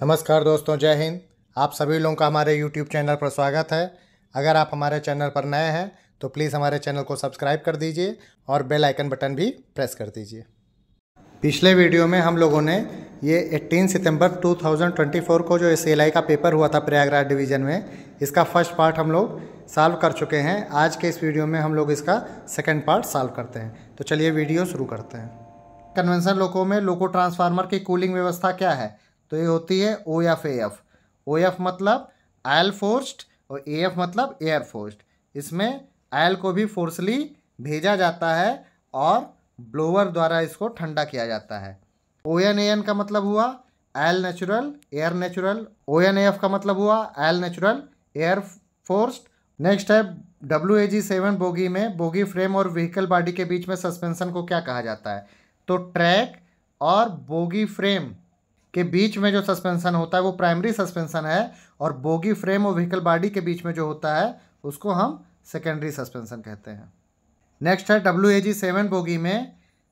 नमस्कार दोस्तों जय हिंद आप सभी लोगों का हमारे यूट्यूब चैनल पर स्वागत है अगर आप हमारे चैनल पर नए हैं तो प्लीज़ हमारे चैनल को सब्सक्राइब कर दीजिए और बेल आइकन बटन भी प्रेस कर दीजिए पिछले वीडियो में हम लोगों ने ये 18 सितंबर 2024 को जो एस का पेपर हुआ था प्रयागराज डिवीज़न में इसका फर्स्ट पार्ट हम लोग सॉल्व कर चुके हैं आज के इस वीडियो में हम लोग इसका सेकेंड पार्ट सॉल्व करते हैं तो चलिए वीडियो शुरू करते हैं कन्वेंसन लोकों में लोको ट्रांसफार्मर की कूलिंग व्यवस्था क्या है तो ये होती है O F A F O F मतलब आयल फोर्स्ड और ए एफ मतलब एयर फोर्स्ड इसमें आयल को भी फोर्सली भेजा जाता है और ब्लोअर द्वारा इसको ठंडा किया जाता है ओ एन ए एन का मतलब हुआ oil natural air natural O N A F का मतलब हुआ oil natural air forced next है W A G seven bogie में बोगी फ्रेम और व्हीकल बॉडी के बीच में सस्पेंशन को क्या कहा जाता है तो ट्रैक और बोगी फ्रेम के बीच में जो सस्पेंसन होता है वो प्राइमरी सस्पेंसन है और बोगी फ्रेम और व्हीकल बॉडी के बीच में जो होता है उसको हम सेकेंडरी सस्पेंसन कहते हैं नेक्स्ट है W A G seven bogie में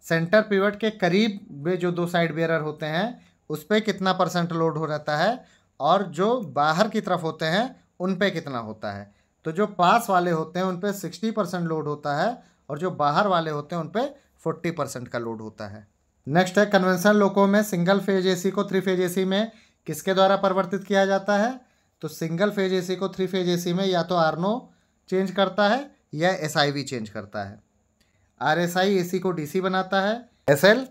सेंटर पिवट के करीब में जो दो साइड बेरर होते हैं उस पर कितना परसेंट लोड हो रहता है और जो बाहर की तरफ होते हैं उन पर कितना होता है तो जो पास वाले होते हैं उन पर सिक्सटी परसेंट लोड होता है और जो बाहर वाले होते हैं उन पर फोर्टी परसेंट का लोड होता है नेक्स्ट है कन्वेंशनल लोको में सिंगल फेज एसी को थ्री फेज एसी में किसके द्वारा परिवर्तित किया जाता है तो सिंगल फेज एसी को थ्री फेज एसी में या तो आरनो चेंज करता है या एस चेंज करता है आर एस आई ए सी को डी सी बनाता है एस एल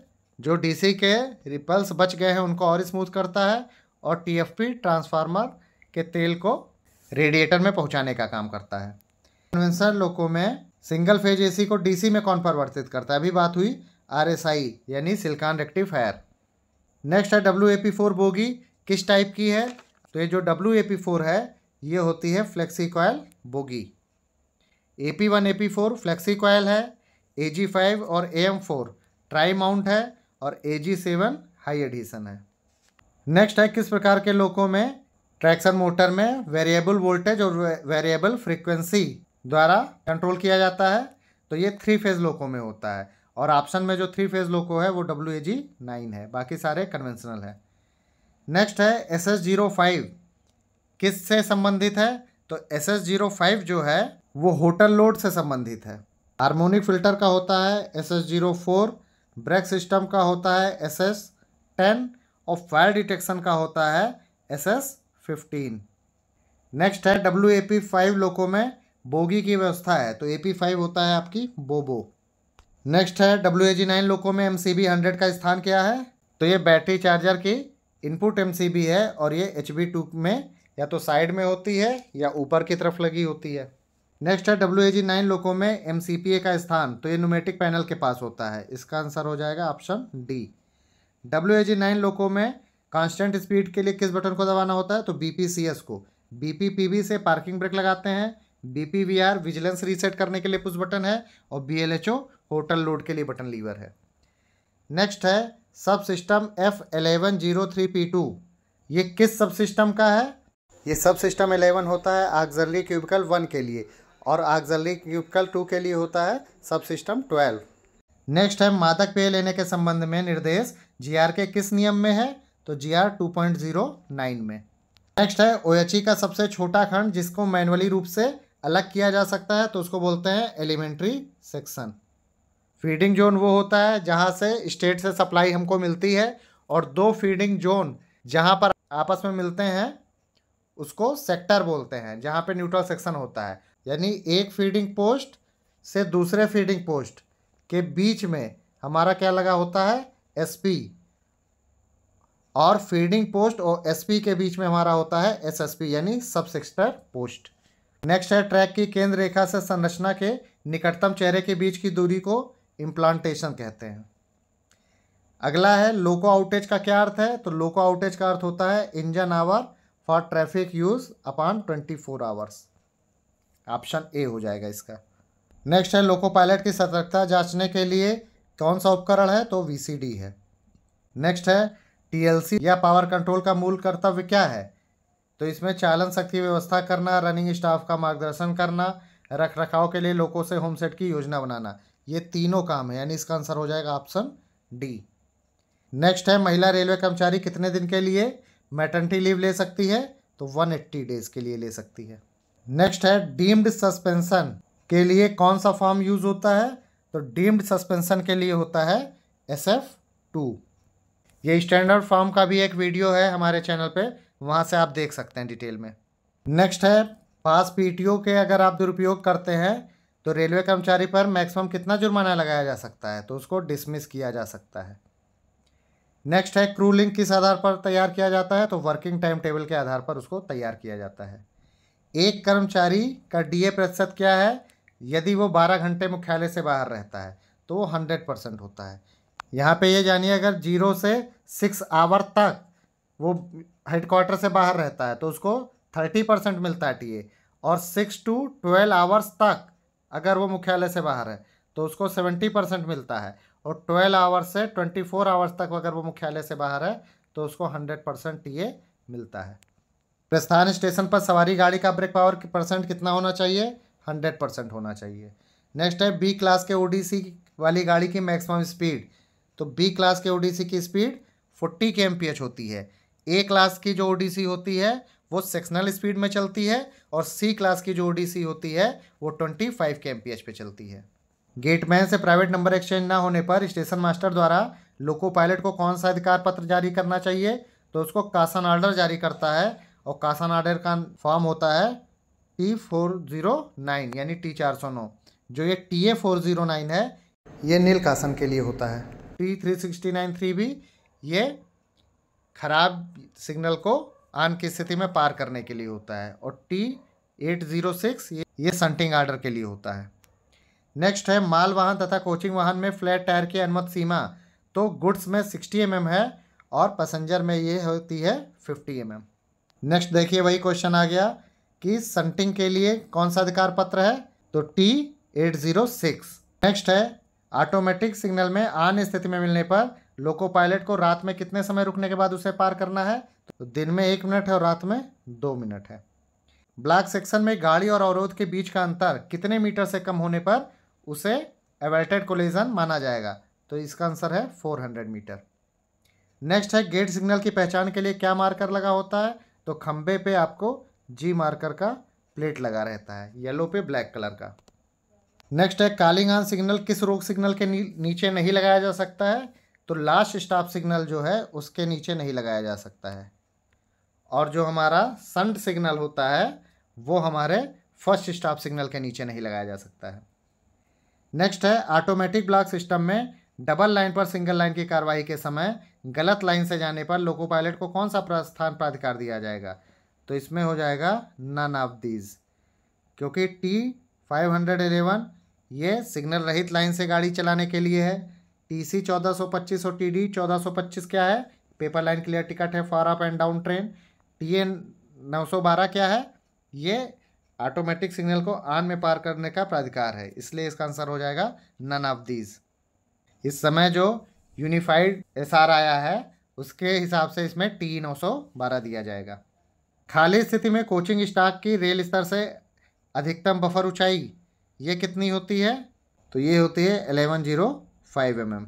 जो डी सी के रिपल्स बच गए हैं उनको और स्मूथ करता है और टी एफ पी ट्रांसफार्मर के तेल को रेडिएटर में पहुंचाने का काम करता है कन्वेंसर लोको में सिंगल फेज एसी को डीसी में कौन परिवर्तित करता है अभी बात हुई आर एस आई यानी सिल्कान रेक्टिफायर नेक्स्ट है W A P four bogie किस टाइप की है तो ये जो डब्ल्यू ए पी फोर है ये होती है flexi coil bogie A P one A P four flexi coil है ए जी फाइव और A M four tri mount है और A G seven high adhesion है नेक्स्ट है किस प्रकार के लोगों में ट्रैक्शन मोटर में वेरिएबल वोल्टेज और वेरिएबल फ्रीक्वेंसी द्वारा कंट्रोल किया जाता है तो ये थ्री फेज लोकों में होता है और ऑप्शन में जो थ्री फेज लोको है वो डब्ल्यू ए जी नाइन है बाकी सारे कन्वेंशनल है नेक्स्ट है एस एस जीरो फाइव किस से संबंधित है तो एस एस जीरो फाइव जो है वो होटल लोड से संबंधित है हारमोनिक फिल्टर का होता है S S zero four brake system का होता है एस एस टेन और फायर डिटेक्शन का होता है एस एस फिफ्टीन नेक्स्ट है W A P five loco में बोगी की व्यवस्था है तो ए पी फाइव होता है आपकी बोबो नेक्स्ट है W A G nine loco में एम सी बी हंड्रेड का स्थान क्या है तो ये बैटरी चार्जर की इनपुट एम सी बी है और ये एच बी टू में या तो साइड में होती है या ऊपर की तरफ लगी होती है नेक्स्ट है W A G nine loco में एम सी पी ए का स्थान तो ये न्यूमेटिक पैनल के पास होता है इसका आंसर हो जाएगा option D W A G nine loco में कांस्टेंट स्पीड के लिए किस बटन को दबाना होता है तो बी पी सी एस को बी पी पी बी से पार्किंग ब्रेक लगाते हैं बीपीवीआर विजिलेंस रीसेट करने के लिए पुश बटन है और बीएलएचओ होटल लोड के लिए बटन लीवर है नेक्स्ट है subsystem F eleven zero three P two ये किस सब सिस्टम का है ये सब सिस्टम एलेवन होता है आगजरली क्यूबिकल वन के लिए और आगजरली क्यूबिकल टू के लिए होता है सब सिस्टम ट्वेल्व नेक्स्ट है मादक पेय लेने के संबंध में निर्देश जी के किस नियम में है तो G two point zero nine में नेक्स्ट है ओ का सबसे छोटा खंड जिसको मैनुअली रूप से अलग किया जा सकता है तो उसको बोलते हैं एलिमेंट्री सेक्शन फीडिंग जोन वो होता है जहाँ से स्टेट से सप्लाई हमको मिलती है और दो फीडिंग जोन जहाँ पर आपस में मिलते हैं उसको सेक्टर बोलते हैं जहाँ पे न्यूट्रल सेक्शन होता है यानी एक फीडिंग पोस्ट से दूसरे फीडिंग पोस्ट के बीच में हमारा क्या लगा होता है एसपी और फीडिंग पोस्ट और एसपी के बीच में हमारा होता है एसएसपी यानी सब सेक्टर पोस्ट नेक्स्ट है ट्रैक की केंद्र रेखा से संरचना के निकटतम चेहरे के बीच की दूरी को इम्प्लांटेशन कहते हैं अगला है लोको आउटेज का क्या अर्थ है तो लोको आउटेज का अर्थ होता है engine hour for traffic use upon twenty four hours option A हो जाएगा इसका नेक्स्ट है लोको पायलट की सतर्कता जांचने के लिए कौन सा उपकरण है तो वीसीडी है नेक्स्ट है टीएलसी या पावर कंट्रोल का मूल कर्तव्य क्या है तो इसमें चालन शक्ति व्यवस्था करना रनिंग स्टाफ का मार्गदर्शन करना रख रखाव के लिए लोगों से होम सेट की योजना बनाना ये तीनों काम है यानी इसका आंसर हो जाएगा ऑप्शन डी नेक्स्ट है महिला रेलवे कर्मचारी कितने दिन के लिए मैटर्निटी लीव ले सकती है तो 180 डेज के लिए ले सकती है नेक्स्ट है डीम्ड सस्पेंशन के लिए कौन सा फॉर्म यूज होता है तो डीम्ड सस्पेंशन के लिए होता है एस एफ टू ये स्टैंडर्ड फॉर्म का भी एक वीडियो है हमारे चैनल पर वहाँ से आप देख सकते हैं डिटेल में नेक्स्ट है पास पीटीओ के अगर आप दुरुपयोग करते हैं तो रेलवे कर्मचारी पर मैक्सिमम कितना जुर्माना लगाया जा सकता है तो उसको डिसमिस किया जा सकता है नेक्स्ट है क्रू लिंक किस आधार पर तैयार किया जाता है तो वर्किंग टाइम टेबल के आधार पर उसको तैयार किया जाता है एक कर्मचारी का डीए प्रतिशत क्या है यदि वो बारह घंटे मुख्यालय से बाहर रहता है तो वो हंड्रेड परसेंट होता है यहाँ पे ये जानिए अगर जीरो से सिक्स आवर तक वो हेडक्वार्टर से बाहर रहता है तो उसको थर्टी परसेंट मिलता है टीए और सिक्स टू ट्वेल्व आवर्स तक अगर वो मुख्यालय से बाहर है तो उसको सेवेंटी परसेंट मिलता है और ट्वेल्व आवर्स से ट्वेंटी फोर आवर्स तक अगर वो मुख्यालय से बाहर है तो उसको हंड्रेड परसेंट टी मिलता है प्रस्थान स्टेशन पर सवारी गाड़ी का ब्रेक पावर परसेंट कितना होना चाहिए हंड्रेड परसेंट होना चाहिए नेक्स्ट है बी क्लास के ओडीसी वाली गाड़ी की मैक्सिमम स्पीड तो बी क्लास के ओडीसी की स्पीड फोर्टी के एम होती है ए क्लास की जो ओडीसी होती है वो सेक्शनल स्पीड में चलती है और सी क्लास की जो ओडीसी होती है वो ट्वेंटी फाइव के एम पे चलती है गेटमैन से प्राइवेट नंबर एक्सचेंज ना होने पर स्टेशन मास्टर द्वारा लोको पायलट को कौन सा अधिकार पत्र जारी करना चाहिए तो उसको कासन ऑर्डर जारी करता है और कासन ऑर्डर का फॉर्म होता है टी फोर जीरो नाइन यानी टी चार सौ नौ जो ये T A four zero nine है ये नील कासन के लिए होता है T three sixty nine three भी ये खराब सिग्नल को आन की स्थिति में पार करने के लिए होता है और टी एट जीरो सिक्स ये ये संटिंग आर्डर के लिए होता है नेक्स्ट है माल वाहन तथा कोचिंग वाहन में फ्लैट टायर की अनुमत सीमा तो गुड्स में सिक्सटी एम है और पैसेंजर में ये होती है फिफ्टी एम नेक्स्ट देखिए वही क्वेश्चन आ गया कि संटिंग के लिए कौन सा अधिकार पत्र है तो T eight zero six next है ऑटोमेटिक सिग्नल में आन स्थिति में मिलने पर लोको पायलट को रात में कितने समय रुकने के बाद उसे पार करना है तो दिन में एक मिनट है और रात में दो मिनट है ब्लैक सेक्शन में गाड़ी और अवरोध के बीच का अंतर कितने मीटर से कम होने पर उसे एवर्टेड कोलेजन माना जाएगा तो इसका आंसर है 400 मीटर नेक्स्ट है गेट सिग्नल की पहचान के लिए क्या मार्कर लगा होता है तो खम्बे पे आपको जी मार्कर का प्लेट लगा रहता है येलो पे ब्लैक कलर का नेक्स्ट है कालिंग सिग्नल किस रोग सिग्नल के नीचे नहीं लगाया जा सकता है तो लास्ट स्टॉप सिग्नल जो है उसके नीचे नहीं लगाया जा सकता है और जो हमारा संट सिग्नल होता है वो हमारे फर्स्ट स्टॉप सिग्नल के नीचे नहीं लगाया जा सकता है नेक्स्ट है ऑटोमेटिक ब्लॉक सिस्टम में डबल लाइन पर सिंगल लाइन की कार्रवाई के समय गलत लाइन से जाने पर लोको पायलट को कौन सा प्रस्थान प्राधिकार दिया जाएगा तो इसमें हो जाएगा नन ऑफ दीज क्योंकि टी फाइव हंड्रेड एलेवन ये सिग्नल रहित लाइन से गाड़ी चलाने के लिए है टीसी 1425 और टीडी 1425 क्या है पेपर लाइन क्लियर टिकट है for up and down train TN 912 क्या है ये ऑटोमेटिक सिग्नल को आन में पार करने का प्राधिकार है इसलिए इसका आंसर हो जाएगा नन ऑफ दीज इस समय जो यूनिफाइड एस आया है उसके हिसाब से इसमें टी नौ सौ बारह दिया जाएगा खाली स्थिति में कोचिंग स्टॉक की रेल स्तर से अधिकतम बफर ऊंचाई ये कितनी होती है तो ये होती है eleven zero five M M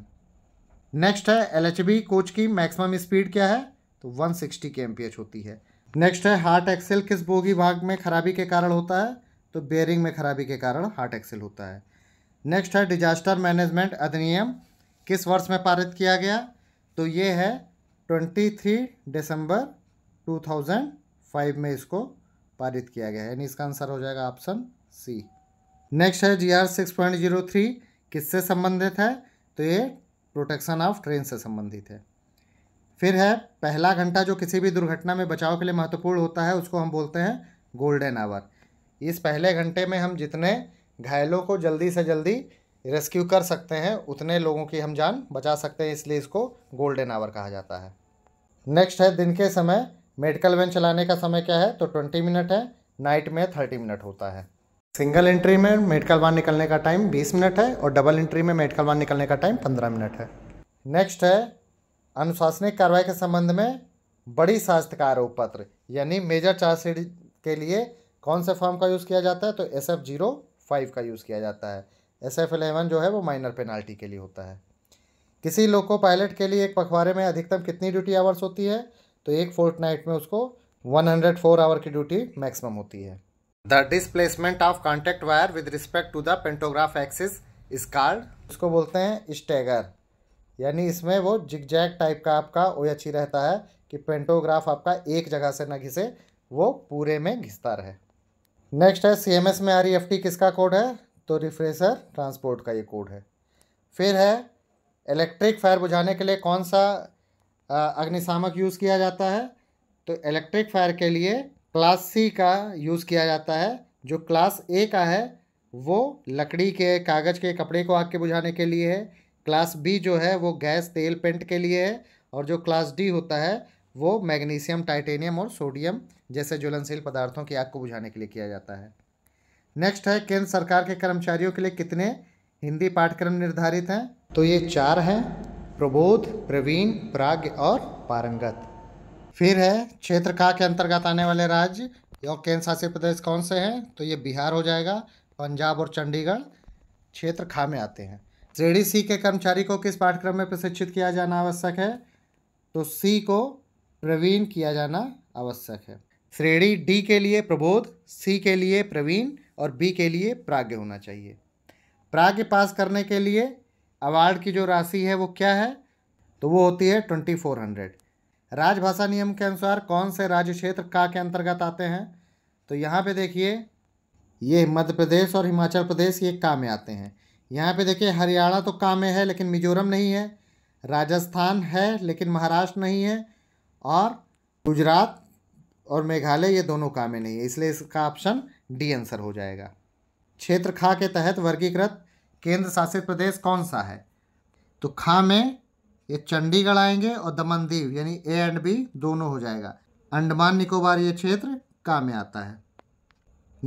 next है एल एच बी कोच की मैक्सिमम स्पीड क्या है तो one sixty K M P H होती है नेक्स्ट है हार्ट एक्सेल किस बोगी भाग में खराबी के कारण होता है तो बेयरिंग में खराबी के कारण हार्ट एक्सेल होता है नेक्स्ट है डिजास्टर मैनेजमेंट अधिनियम किस वर्ष में पारित किया गया तो ये है twenty three December two thousand five में इसको पारित किया गया है यानी इसका आंसर हो जाएगा ऑप्शन सी नेक्स्ट है G R six point zero three किससे संबंधित है तो ये प्रोटेक्शन ऑफ ट्रेन से संबंधित है फिर है पहला घंटा जो किसी भी दुर्घटना में बचाव के लिए महत्वपूर्ण होता है उसको हम बोलते हैं गोल्डन आवर इस पहले घंटे में हम जितने घायलों को जल्दी से जल्दी रेस्क्यू कर सकते हैं उतने लोगों की हम जान बचा सकते हैं इसलिए इसको गोल्डन आवर कहा जाता है नेक्स्ट है दिन के समय मेडिकल वैन चलाने का समय क्या है तो ट्वेंटी मिनट है नाइट में थर्टी मिनट होता है सिंगल एंट्री में मेडिकल वन निकलने का टाइम 20 मिनट है और डबल एंट्री में मेडिकल वन निकलने का टाइम 15 मिनट है नेक्स्ट है अनुशासनिक कार्रवाई के संबंध में बड़ी स्वास्थ्य का आरोप पत्र यानी मेजर चार्जशीट के लिए कौन से फॉर्म का यूज़ किया जाता है तो एस एफ जीरो फाइव का यूज़ किया जाता है एस एफ एलेवन जो है वो माइनर पेनाल्टी के लिए होता है किसी लोको पायलट के लिए एक पखवाड़े में अधिकतम कितनी ड्यूटी आवर्स होती है तो एक फोर्थ नाइट में उसको वन हंड्रेड फोर आवर की ड्यूटी मैक्सिमम होती है the displacement of contact wire with respect to the pantograph axis इस कार्ड इसको बोलते हैं स्टेगर यानी इसमें वो जिगजैग टाइप का आपका वो एच रहता है कि पेंटोग्राफ आपका एक जगह से न घिसे वो पूरे में घिसता रहे नेक्स्ट है सी एम एस में आर ई एफ टी किसका कोड है तो रिफ्रेशर ट्रांसपोर्ट का ये कोड है फिर है इलेक्ट्रिक फायर बुझाने के लिए कौन सा अग्निशामक यूज़ किया जाता है तो इलेक्ट्रिक फायर के लिए क्लास सी का यूज़ किया जाता है जो क्लास ए का है वो लकड़ी के कागज़ के कपड़े को आग के बुझाने के लिए है क्लास बी जो है वो गैस तेल पेंट के लिए है और जो क्लास डी होता है वो मैग्नीशियम टाइटेनियम और सोडियम जैसे ज्वलनशील पदार्थों की आग को बुझाने के लिए किया जाता है नेक्स्ट है केंद्र सरकार के कर्मचारियों के लिए कितने हिंदी पाठ्यक्रम निर्धारित हैं तो ये चार हैं प्रबोध प्रवीण प्राग और पारंगत फिर है क्षेत्र का के अंतर्गत आने वाले राज्य और केंद्र शासित प्रदेश कौन से हैं तो ये बिहार हो जाएगा पंजाब और चंडीगढ़ क्षेत्र खा में आते हैं श्रेणी सी के कर्मचारी को किस पाठ्यक्रम में प्रशिक्षित किया जाना आवश्यक है तो सी को प्रवीण किया जाना आवश्यक है श्रेणी डी के लिए प्रबोध सी के लिए प्रवीण और बी के लिए प्राग्ञ होना चाहिए प्राग्ञ पास करने के लिए अवार्ड की जो राशि है वो क्या है तो वो होती है ट्वेंटी फोर हंड्रेड राजभाषा नियम के अनुसार कौन से राज्य क्षेत्र का के अंतर्गत आते हैं तो यहाँ पे देखिए ये मध्य प्रदेश और हिमाचल प्रदेश ये का में आते हैं यहाँ पे देखिए हरियाणा तो का में है लेकिन मिजोरम नहीं है राजस्थान है लेकिन महाराष्ट्र नहीं है और गुजरात और मेघालय ये दोनों का में नहीं है इसलिए इसका ऑप्शन डी आंसर हो जाएगा क्षेत्र खा के तहत वर्गीकृत केंद्र शासित प्रदेश कौन सा है तो खा में ये चंडीगढ़ आएंगे और दमन दीव यानी ए एंड बी दोनों हो जाएगा अंडमान निकोबार ये क्षेत्र का में आता है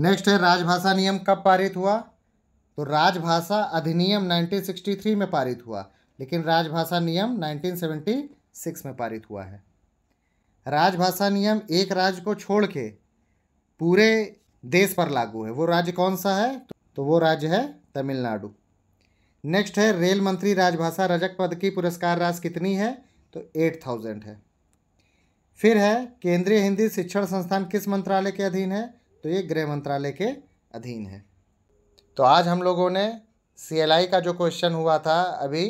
नेक्स्ट है राजभाषा नियम कब पारित हुआ तो राजभाषा अधिनियम 1963 में पारित हुआ लेकिन राजभाषा नियम 1976 में पारित हुआ है राजभाषा नियम एक राज्य को छोड़ के पूरे देश पर लागू है वो राज्य कौन सा है तो वो राज्य है तमिलनाडु नेक्स्ट है रेल मंत्री राजभाषा रजक पद की पुरस्कार राशि कितनी है तो एट थाउजेंड है फिर है केंद्रीय हिंदी शिक्षण संस्थान किस मंत्रालय के अधीन है तो ये गृह मंत्रालय के अधीन है तो आज हम लोगों ने सी का जो क्वेश्चन हुआ था अभी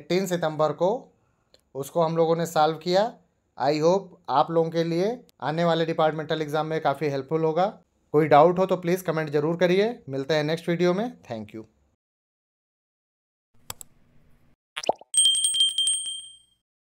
एट्टीन सितंबर को उसको हम लोगों ने सॉल्व किया आई होप आप लोगों के लिए आने वाले डिपार्टमेंटल एग्जाम में काफ़ी हेल्पफुल होगा कोई डाउट हो तो प्लीज़ कमेंट जरूर करिए मिलते हैं नेक्स्ट वीडियो में थैंक यू